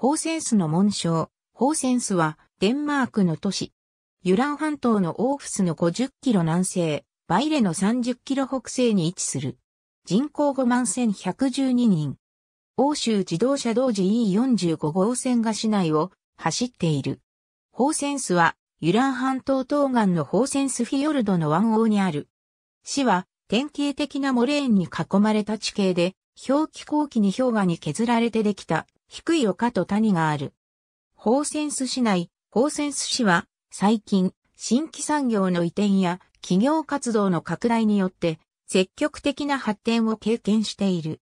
ホーセンスの紋章。ホーセンスは、デンマークの都市。ユラン半島のオーフスの50キロ南西、バイレの30キロ北西に位置する。人口5万1112人。欧州自動車同時 E45 号線が市内を走っている。ホーセンスは、ユラン半島東岸のホーセンスフィヨルドの湾王にある。市は、典型的なモレーンに囲まれた地形で、氷気後期に氷河に削られてできた低い丘と谷がある。ホーセンス市内、ホーセンス市は、最近、新規産業の移転や企業活動の拡大によって、積極的な発展を経験している。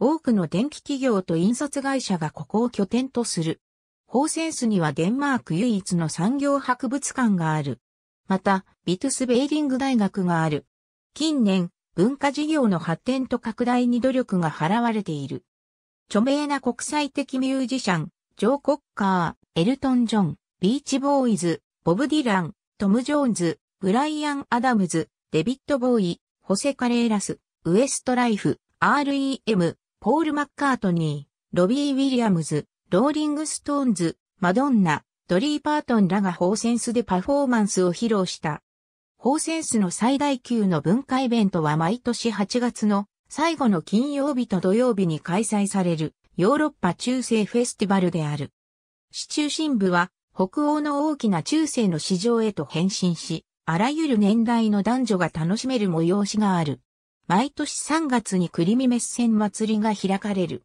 多くの電気企業と印刷会社がここを拠点とする。ホーセンスにはデンマーク唯一の産業博物館がある。また、ビトゥスベーリング大学がある。近年、文化事業の発展と拡大に努力が払われている。著名な国際的ミュージシャン、ジョー・コッカー、エルトン・ジョン、ビーチ・ボーイズ、ボブ・ディラン、トム・ジョーンズ、ブライアン・アダムズ、デビッド・ボーイ、ホセ・カレーラス、ウエスト・ライフ、REM、ポール・マッカートニー、ロビー・ウィリアムズ、ローリング・ストーンズ、マドンナ、ドリー・パートンらがホーセンスでパフォーマンスを披露した。ホーセンスの最大級の文化イベントは毎年8月の最後の金曜日と土曜日に開催されるヨーロッパ中世フェスティバルである。市中心部は北欧の大きな中世の市場へと変身し、あらゆる年代の男女が楽しめる催しがある。毎年3月にクリミメッセン祭りが開かれる。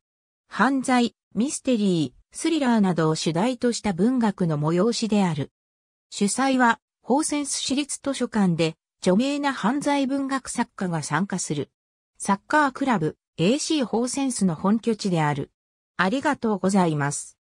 犯罪、ミステリー、スリラーなどを主題とした文学の催しである。主催は、ホーセンス市立図書館で、著名な犯罪文学作家が参加する。サッカークラブ AC ホーセンスの本拠地である。ありがとうございます。